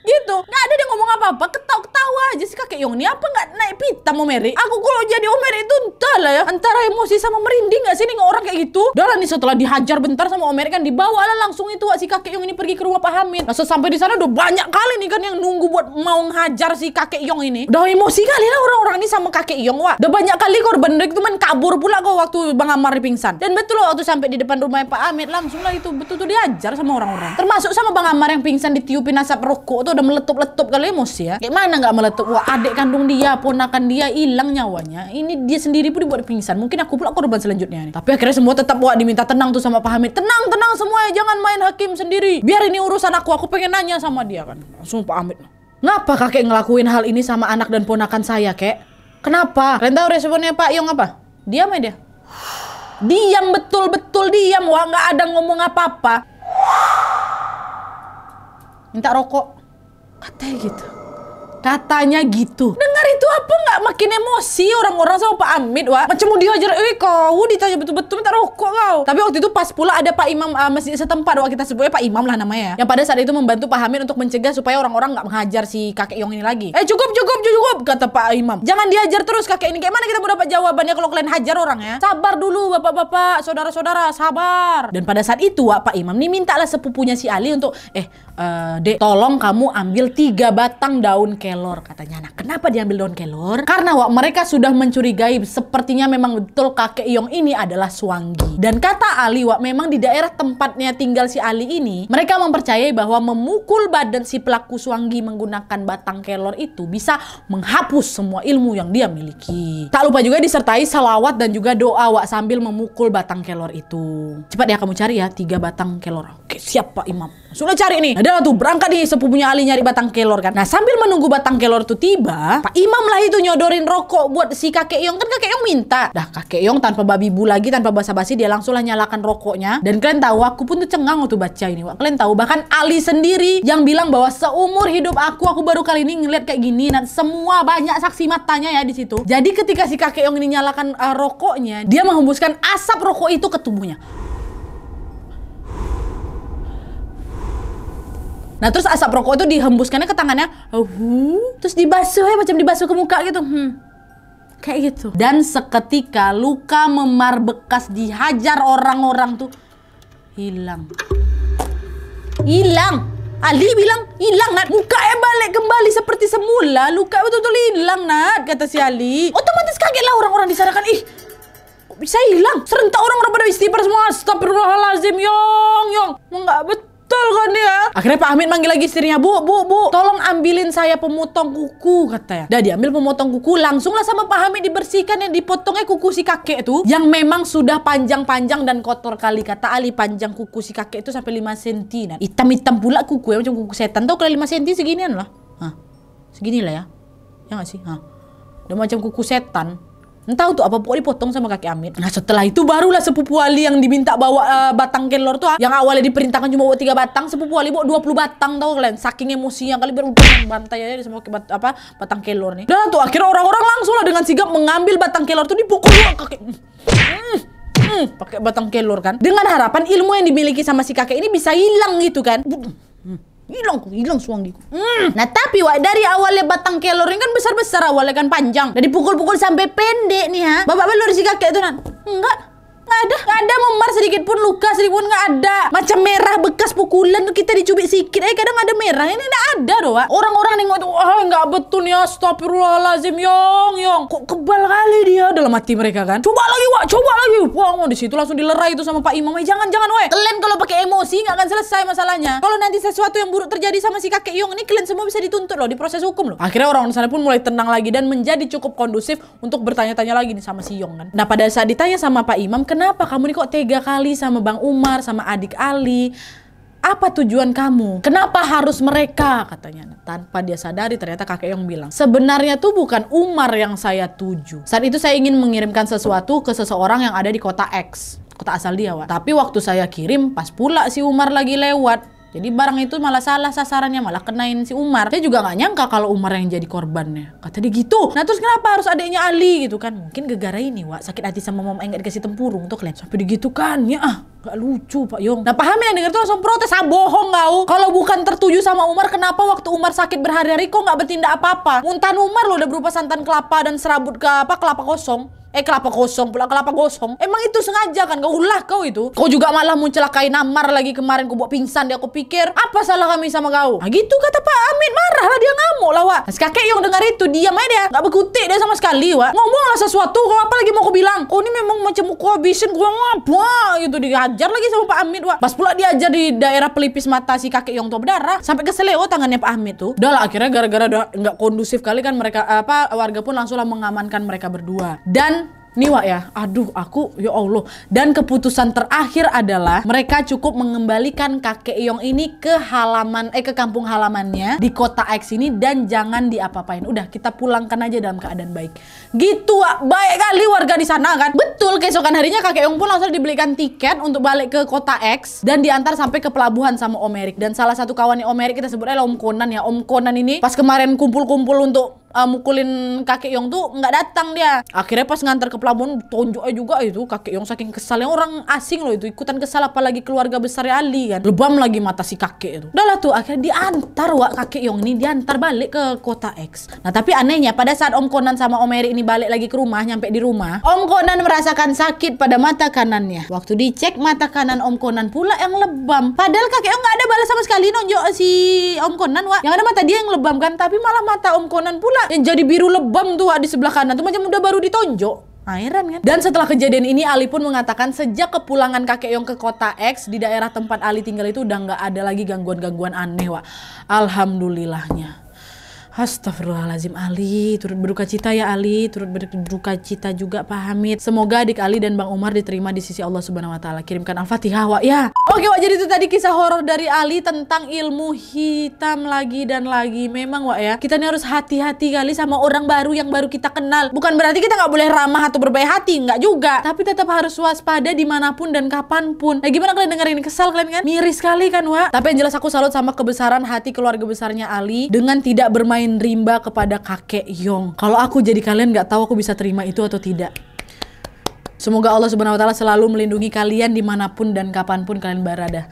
gitu. Nggak ada dia ngomong apa-apa. Ketawa-ketawa aja si kakek Yong ini. Apa nggak naik pita mau Mary? Aku kalau jadi Omer itu entah lah ya. Antara emosi sama merinding nggak sih nih orang kayak gitu? Udah nih setelah dihajar bentar sama Omer kan dibawa lah langsung itu si kakek Yong ini pergi ke rumah Pak Hamid. Nah sampai di sana udah banyak kali nih kan yang nunggu buat mau ngajar si kakek Yong ini. Udah emosi kali lah orang-orang ini sama kakek Yong wah. Udah banyak kali korban dari itu kabur pula kok waktu Bang Amar pingsan. Dan betul loh waktu sampai di depan rumah Pak Hamid langsung lah itu betul tuh diajar sama orang-orang. Termasuk sama Bang Amar yang yang pingsan ditiupin asap rokok tuh udah meletup-letup kali emosi ya. Gimana nggak meletup? Wah, adik kandung dia, ponakan dia hilang nyawanya. Ini dia sendiri pun dibuat pingsan. Mungkin aku pula korban selanjutnya nih. Tapi akhirnya semua tetap wah diminta tenang tuh sama Pak Hamid. Tenang, tenang semua ya, jangan main hakim sendiri. Biar ini urusan aku, aku pengen nanya sama dia kan. Langsung Pak Hamid. Ngapa kakek ngelakuin hal ini sama anak dan ponakan saya, kek? Kenapa? Kalian tahu responnya Pak Yong apa? Diam aja dia. Diam betul-betul diam, wah nggak ada ngomong apa-apa minta rokok katanya gitu Katanya gitu. Dengar itu apa nggak makin emosi orang-orang sama Pak Amit, wah Macam dia aja, eh kau ditanya betul-betul minta rokok kau. Tapi waktu itu pas pula ada Pak Imam uh, masjid setempat, Wak kita sebutnya Pak Imam lah namanya. Ya. Yang pada saat itu membantu Pak Hamid untuk mencegah supaya orang-orang nggak menghajar si kakek Yong ini lagi. Eh cukup, cukup, cukup, kata Pak Imam. Jangan dihajar terus kakek ini. Kayak mana kita mau dapat jawabannya kalau kalian hajar orang ya? Sabar dulu bapak-bapak, saudara-saudara, sabar. Dan pada saat itu Wak, Pak Imam ini mintalah sepupunya si Ali untuk, eh, uh, dek tolong kamu ambil tiga batang daun kel kelor katanya. Nah, kenapa diambil daun kelor? Karena wak mereka sudah mencurigai sepertinya memang betul kakek Yong ini adalah suanggi. Dan kata Ali wak memang di daerah tempatnya tinggal si Ali ini, mereka mempercayai bahwa memukul badan si pelaku suanggi menggunakan batang kelor itu bisa menghapus semua ilmu yang dia miliki. Tak lupa juga disertai salawat dan juga doa wak sambil memukul batang kelor itu. Cepat ya kamu cari ya tiga batang kelor. Oke, siap Pak Imam. Sudah cari nih. Nah, Ada tuh berangkat nih sepupunya Ali nyari batang kelor kan. Nah sambil menunggu batang kelor tuh tiba, Pak Imam lah itu nyodorin rokok buat si kakek Yong. Kan kakek Yong minta. Dah kakek Yong tanpa babi bu lagi, tanpa basa-basi dia langsung lah nyalakan rokoknya. Dan kalian tahu aku pun tuh cengang waktu baca ini. Kalian tahu bahkan Ali sendiri yang bilang bahwa seumur hidup aku aku baru kali ini ngeliat kayak gini. Dan nah, semua banyak saksi matanya ya di situ. Jadi ketika si kakek Yong ini nyalakan uh, rokoknya, dia menghembuskan asap rokok itu ke tubuhnya. Nah terus asap rokok itu dihembuskannya ke tangannya, uh, terus dibasuh ya macam dibasuh ke muka gitu. Hmm. Kayak gitu. Dan seketika luka memar bekas dihajar orang-orang tuh hilang. Hilang. Ali bilang hilang Nat. Mukanya eh, balik kembali seperti semula. Luka betul-betul hilang Nat kata si Ali. Otomatis kaget lah orang-orang di sana kan. Ih, bisa hilang? Serentak orang-orang pada istighfar semua. lazim, Yong, yong. nggak betul betul kan dia. Akhirnya Pak Hamid manggil lagi istrinya, bu, bu, bu, tolong ambilin saya pemotong kuku katanya. Dah diambil pemotong kuku, langsunglah sama Pak Hamid dibersihkan yang dipotongnya kuku si kakek tuh yang memang sudah panjang-panjang dan kotor kali kata Ali panjang kuku si kakek itu sampai 5 cm. Nah, hitam-hitam pula kuku ya macam kuku setan. tau kalau 5 cm seginian lah. Hah. Seginilah ya. Ya gak sih? Hah. Udah macam kuku setan. Entah untuk apa pokoknya dipotong sama kakek Amit. Nah setelah itu barulah sepupu Ali yang diminta bawa uh, batang kelor tuh ah. yang awalnya diperintahkan cuma bawa tiga batang, sepupu Ali bawa 20 batang tau kalian. Saking emosinya kali berudah bantai aja sama bat, apa batang kelor nih. Dan nah, tuh akhirnya orang-orang langsung lah dengan sigap mengambil batang kelor tuh dipukul kakek. Hmm, hmm, pakai batang kelor kan dengan harapan ilmu yang dimiliki sama si kakek ini bisa hilang gitu kan hmm hilang ku hilang suang diku mm. nah tapi wak dari awalnya batang kelor ini kan besar besar awalnya kan panjang dari pukul-pukul sampai pendek nih ha bapak belur si kakek tuh nan enggak Gak ada, gak ada memar sedikit pun luka sedikit pun gak ada. Macam merah bekas pukulan tuh kita dicubit sedikit. Eh kadang ada merah ini gak ada doa. Orang-orang nengok tuh, ah nggak betul ya, astagfirullahalazim yong yong. Kok kebal kali dia dalam mati mereka kan? Coba lagi wak, coba lagi. Wah mau di situ langsung dilerai itu sama Pak Imam. Eh jangan jangan weh. Kalian kalau pakai emosi nggak akan selesai masalahnya. Kalau nanti sesuatu yang buruk terjadi sama si kakek Yong ini kalian semua bisa dituntut loh di proses hukum loh. Akhirnya orang-orang sana pun mulai tenang lagi dan menjadi cukup kondusif untuk bertanya-tanya lagi nih sama si Yong kan. Nah pada saat ditanya sama Pak Imam, Kenapa kamu ini kok tega kali sama Bang Umar, sama adik Ali? Apa tujuan kamu? Kenapa harus mereka? Katanya. Tanpa dia sadari ternyata kakek yang bilang. Sebenarnya tuh bukan Umar yang saya tuju. Saat itu saya ingin mengirimkan sesuatu ke seseorang yang ada di kota X. Kota asal dia, Wak. Tapi waktu saya kirim, pas pula si Umar lagi lewat jadi barang itu malah salah sasarannya, malah kenain si Umar. Saya juga nggak nyangka kalau Umar yang jadi korbannya. Kata dia gitu. Nah terus kenapa harus adiknya Ali gitu kan? Mungkin gegara ini, Wak. Sakit hati sama yang enggak dikasih tempurung tuh kalian. Sampai kan ya ah. Gak lucu Pak Yong. Nah paham yang denger tuh langsung protes. Ah bohong kau. Kalau bukan tertuju sama Umar, kenapa waktu Umar sakit berhari-hari kok nggak bertindak apa-apa? Muntan Umar loh udah berupa santan kelapa dan serabut ke apa kelapa kosong. Eh kelapa kosong, pula kelapa kosong. Emang itu sengaja kan kau ulah kau itu. Kau juga malah mencelakai Namar lagi kemarin kau buat pingsan dia kau pikir apa salah kami sama kau. Nah gitu kata Pak Amin marah lah dia ngamuk lah wak. Nah, kakek yang dengar itu diam aja dia. Gak berkutik dia sama sekali wak. Ngomonglah sesuatu kau apa lagi mau kau bilang. Kau ini memang macam kau habisin kau apa gitu dihajar lagi sama Pak Amin wak. Pas pula diajar di daerah pelipis mata si kakek yang tua berdarah sampai keselio tangannya Pak Amin tuh. Udah lah akhirnya gara-gara nggak kondusif kali kan mereka apa warga pun langsung lah mengamankan mereka berdua. Dan Nih Wak ya, aduh aku ya Allah. Dan keputusan terakhir adalah mereka cukup mengembalikan kakek Yong ini ke halaman eh ke kampung halamannya di kota X ini dan jangan diapa-apain. Udah kita pulangkan aja dalam keadaan baik. Gitu Wak, baik kali warga di sana kan. Betul keesokan harinya kakek Yong pun langsung dibelikan tiket untuk balik ke kota X dan diantar sampai ke pelabuhan sama Om Erik dan salah satu kawannya Om Erik kita sebutnya Om Konan ya. Om Konan ini pas kemarin kumpul-kumpul untuk uh, mukulin kakek Yong tuh nggak datang dia. Akhirnya pas ngantar ke pelabuhan tonjok aja juga itu kakek Yong saking kesalnya orang asing loh itu ikutan kesal apalagi keluarga besar Ali kan. Lebam lagi mata si kakek itu. Udah lah tuh akhirnya diantar wak kakek Yong ini diantar balik ke kota X. Nah tapi anehnya pada saat Om Konan sama Om Eri ini balik lagi ke rumah nyampe di rumah, Om Konan merasakan sakit pada mata kanannya. Waktu dicek mata kanan Om Konan pula yang lebam. Padahal kakek Yong nggak ada balas sama sekali nonjok si Om Konan wak. Yang ada mata dia yang lebam kan tapi malah mata Om Konan pula gila. Yang jadi biru lebam tuh di sebelah kanan tuh macam udah baru ditonjok. Airan kan? Dan setelah kejadian ini Ali pun mengatakan sejak kepulangan kakek Yong ke kota X di daerah tempat Ali tinggal itu udah nggak ada lagi gangguan-gangguan aneh wa. Alhamdulillahnya. Astagfirullahalazim Ali, turut berduka cita ya Ali, turut berduka cita juga Pak Hamid. Semoga adik Ali dan Bang Umar diterima di sisi Allah Subhanahu wa taala. Kirimkan Al-Fatihah wa ya. Oke, Wak, jadi itu tadi kisah horor dari Ali tentang ilmu hitam lagi dan lagi. Memang wa ya, kita ini harus hati-hati kali sama orang baru yang baru kita kenal. Bukan berarti kita nggak boleh ramah atau berbaik hati, nggak juga. Tapi tetap harus waspada dimanapun dan kapanpun. Nah, gimana kalian dengerin kesal kalian kan? Miris sekali kan Wak. Tapi yang jelas aku salut sama kebesaran hati keluarga besarnya Ali dengan tidak bermain main rimba kepada kakek Yong. Kalau aku jadi kalian nggak tahu aku bisa terima itu atau tidak. Semoga Allah Subhanahu wa taala selalu melindungi kalian dimanapun dan kapanpun kalian berada.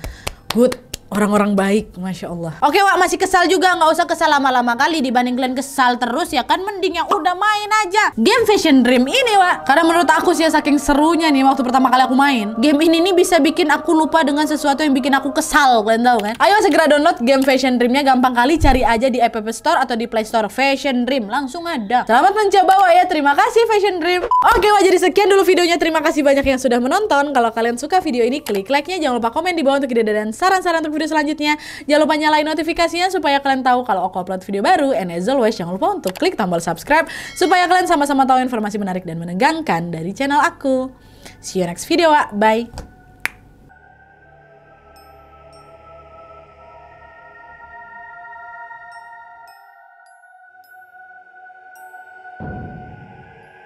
Good orang-orang baik, masya Allah. Oke, Wak masih kesal juga, nggak usah kesal lama-lama kali dibanding kalian kesal terus ya kan, mending yang udah main aja. Game Fashion Dream ini, Wak. Karena menurut aku sih ya, saking serunya nih waktu pertama kali aku main, game ini nih bisa bikin aku lupa dengan sesuatu yang bikin aku kesal, kalian tahu kan? Ayo segera download game Fashion Dreamnya, gampang kali cari aja di App Store atau di Play Store Fashion Dream, langsung ada. Selamat mencoba, Wak ya. Terima kasih Fashion Dream. Oke, Wak jadi sekian dulu videonya. Terima kasih banyak yang sudah menonton. Kalau kalian suka video ini, klik like-nya. Jangan lupa komen di bawah untuk ide dan saran-saran video selanjutnya. Jangan lupa nyalain notifikasinya supaya kalian tahu kalau aku upload video baru. And as always, jangan lupa untuk klik tombol subscribe supaya kalian sama-sama tahu informasi menarik dan menegangkan dari channel aku. See you next video, Bye.